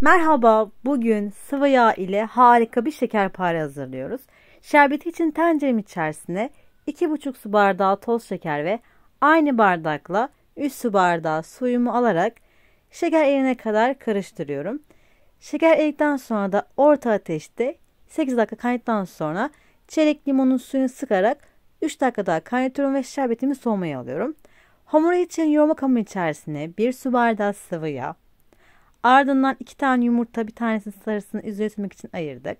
Merhaba, bugün sıvı yağ ile harika bir şekerpare hazırlıyoruz. Şerbeti için tencerenin içerisine 2,5 su bardağı toz şeker ve aynı bardakla 3 su bardağı suyumu alarak şeker erine kadar karıştırıyorum. Şeker eridikten sonra da orta ateşte 8 dakika kaynadıktan sonra çeyrek limonun suyunu sıkarak 3 dakika daha kaynatıyorum ve şerbetimi soğumaya alıyorum. Hamuru için yoğurma kabı içerisine 1 su bardağı sıvı yağ, Ardından iki tane yumurta bir tanesinin sarısını üzeri etmek için ayırdık.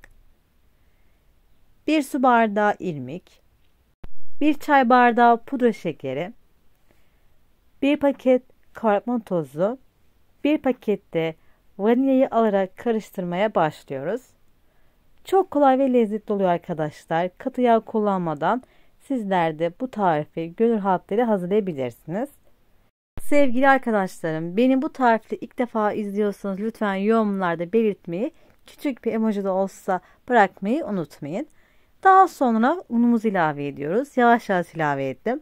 Bir su bardağı irmik. Bir çay bardağı pudra şekeri. Bir paket kabartma tozu. Bir pakette vanilyayı alarak karıştırmaya başlıyoruz. Çok kolay ve lezzetli oluyor arkadaşlar. Katı yağ kullanmadan sizler de bu tarifi gönül rahatlığıyla hazırlayabilirsiniz. Sevgili arkadaşlarım beni bu tarifte ilk defa izliyorsanız lütfen yorumlarda belirtmeyi küçük bir emoji de olsa bırakmayı unutmayın. Daha sonra unumuzu ilave ediyoruz. Yavaş yavaş ilave ettim.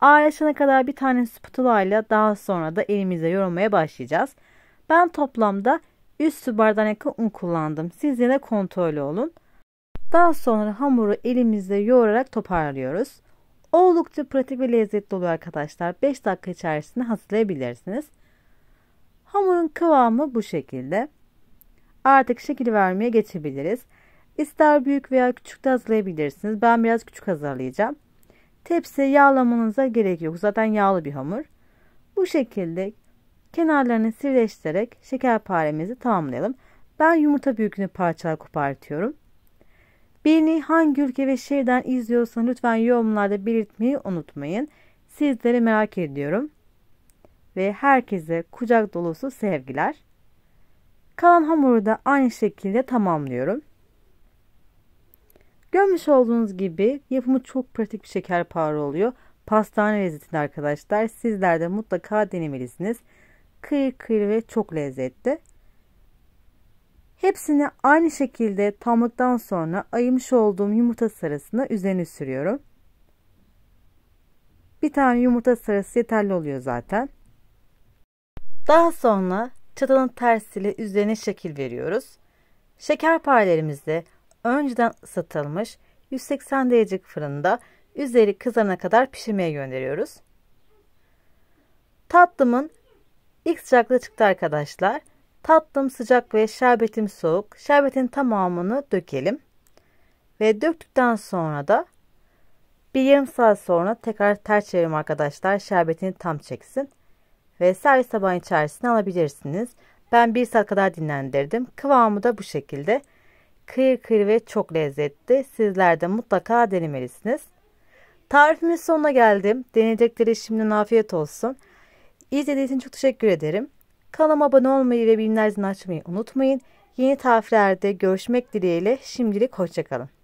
Ağırlaşana kadar bir tane spatula ile daha sonra da elimizle yoğurmaya başlayacağız. Ben toplamda 3 su bardağına yakın un kullandım. Siz yine kontrollü olun. Daha sonra hamuru elimizle yoğurarak toparlıyoruz. Oldukça pratik ve lezzetli oluyor arkadaşlar. 5 dakika içerisinde hazırlayabilirsiniz. Hamurun kıvamı bu şekilde. Artık şekil vermeye geçebiliriz. İster büyük veya küçük de hazırlayabilirsiniz. Ben biraz küçük hazırlayacağım. Tepsi yağlamanıza gerek yok. Zaten yağlı bir hamur. Bu şekilde kenarlarını sirleştirerek şekerparemizi tamamlayalım. Ben yumurta büyüklüğünde parçalar kopartıyorum. Beni hangi ülke ve şehirden izliyorsanız lütfen yorumlarda belirtmeyi unutmayın. Sizleri merak ediyorum. Ve herkese kucak dolusu sevgiler. Kalan hamuru da aynı şekilde tamamlıyorum. Görmüş olduğunuz gibi yapımı çok pratik bir şekerpare oluyor. Pastane lezzetini arkadaşlar sizler de mutlaka denemelisiniz. Kıyır kıyır ve çok lezzetli. Hepsini aynı şekilde tamlıktan sonra ayımış olduğum yumurta sarısına üzerine sürüyorum. Bir tane yumurta sarısı yeterli oluyor zaten. Daha sonra çatalın tersiyle üzerine şekil veriyoruz. Şekerparelerimizde önceden ısıtılmış 180 derecelik fırında üzeri kızarana kadar pişirmeye gönderiyoruz. Tatlımın ilk sıcaklığı çıktı arkadaşlar. Tatlım sıcak ve şerbetim soğuk. Şerbetin tamamını dökelim. Ve döktükten sonra da bir yarım saat sonra tekrar ters çevirelim arkadaşlar. Şerbetini tam çeksin. Ve servis tabağın içerisine alabilirsiniz. Ben bir saat kadar dinlendirdim. Kıvamı da bu şekilde. Kıyır kıyır ve çok lezzetli. Sizler de mutlaka denemelisiniz. Tarifimin sonuna geldim. Deneyecekleri şimdiden afiyet olsun. İzlediğiniz için çok teşekkür ederim. Kanalıma abone olmayı ve bilimler açmayı unutmayın. Yeni tariflerde görüşmek dileğiyle şimdilik hoşçakalın.